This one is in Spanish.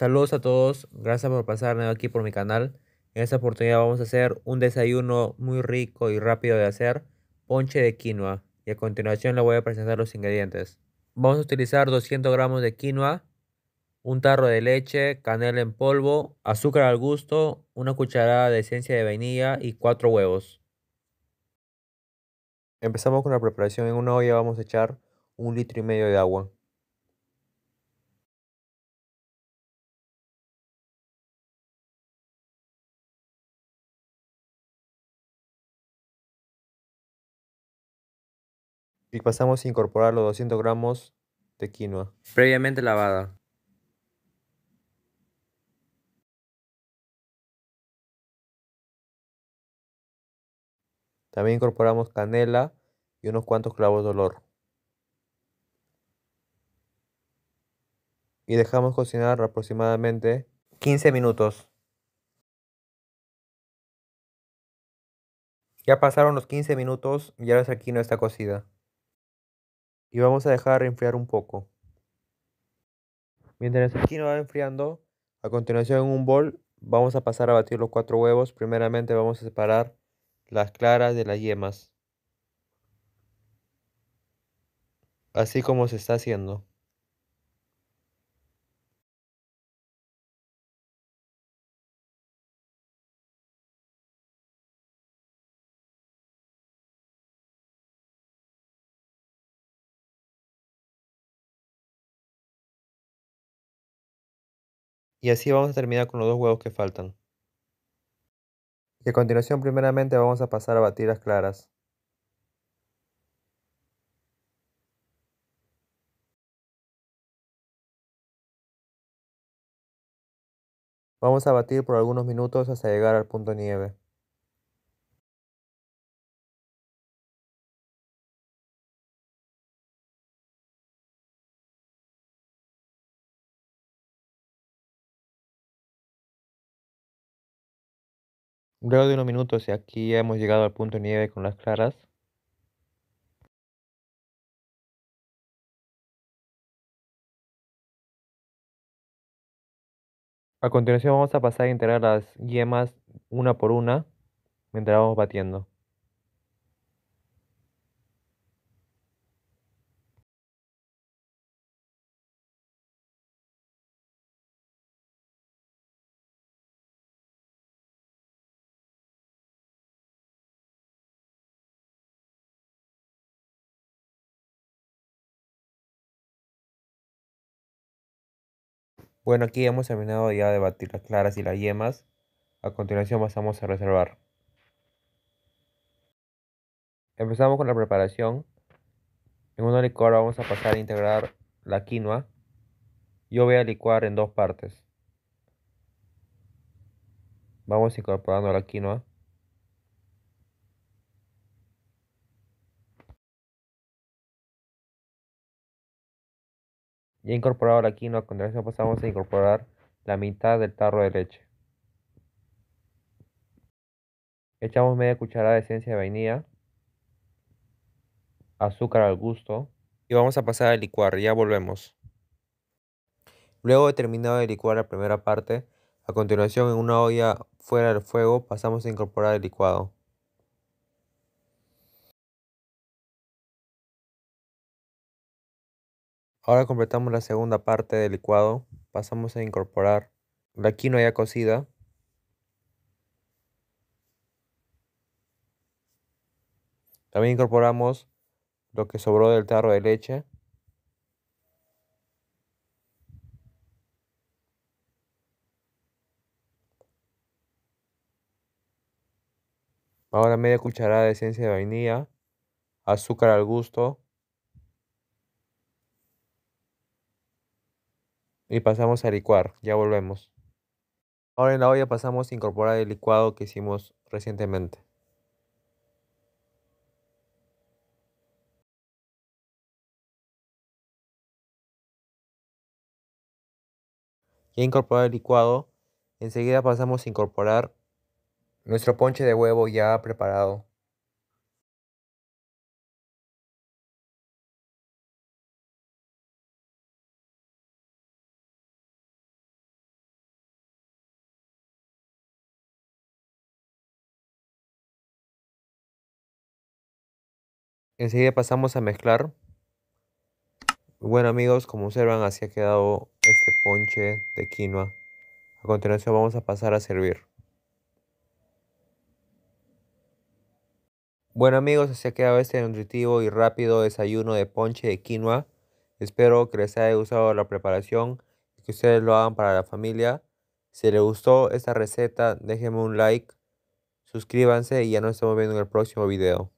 Saludos a todos, gracias por pasarme aquí por mi canal. En esta oportunidad vamos a hacer un desayuno muy rico y rápido de hacer, ponche de quinoa. Y a continuación le voy a presentar los ingredientes. Vamos a utilizar 200 gramos de quinoa, un tarro de leche, canela en polvo, azúcar al gusto, una cucharada de esencia de vainilla y cuatro huevos. Empezamos con la preparación. En una olla vamos a echar un litro y medio de agua. Y pasamos a incorporar los 200 gramos de quinoa. Previamente lavada. También incorporamos canela y unos cuantos clavos de olor. Y dejamos cocinar aproximadamente 15 minutos. Ya pasaron los 15 minutos y ahora esa quinoa está cocida y vamos a dejar enfriar un poco. Mientras aquí quinoa va enfriando, a continuación en un bol vamos a pasar a batir los cuatro huevos. Primeramente vamos a separar las claras de las yemas. Así como se está haciendo. Y así vamos a terminar con los dos huevos que faltan. Y a continuación primeramente vamos a pasar a batir las claras. Vamos a batir por algunos minutos hasta llegar al punto nieve. Luego de unos minutos y aquí hemos llegado al punto nieve con las claras. A continuación vamos a pasar a integrar las yemas una por una mientras vamos batiendo. Bueno, aquí hemos terminado ya de batir las claras y las yemas. A continuación pasamos a reservar. Empezamos con la preparación. En una licuadora vamos a pasar a integrar la quinoa. Yo voy a licuar en dos partes. Vamos incorporando la quinoa. Ya incorporado la quinoa, a continuación pasamos pues a incorporar la mitad del tarro de leche. Echamos media cucharada de esencia de vainilla, azúcar al gusto y vamos a pasar a licuar, ya volvemos. Luego de terminado de licuar la primera parte, a continuación en una olla fuera del fuego pasamos a incorporar el licuado. Ahora completamos la segunda parte del licuado. Pasamos a incorporar la quinoa ya cocida. También incorporamos lo que sobró del tarro de leche. Ahora media cucharada de esencia de vainilla, azúcar al gusto, y pasamos a licuar. Ya volvemos. Ahora en la olla pasamos a incorporar el licuado que hicimos recientemente. Ya incorporado el licuado, enseguida pasamos a incorporar nuestro ponche de huevo ya preparado. Enseguida pasamos a mezclar. Bueno amigos, como observan así ha quedado este ponche de quinoa. A continuación vamos a pasar a servir. Bueno amigos, así ha quedado este nutritivo y rápido desayuno de ponche de quinoa. Espero que les haya gustado la preparación y que ustedes lo hagan para la familia. Si les gustó esta receta, déjenme un like, suscríbanse y ya nos estamos viendo en el próximo video.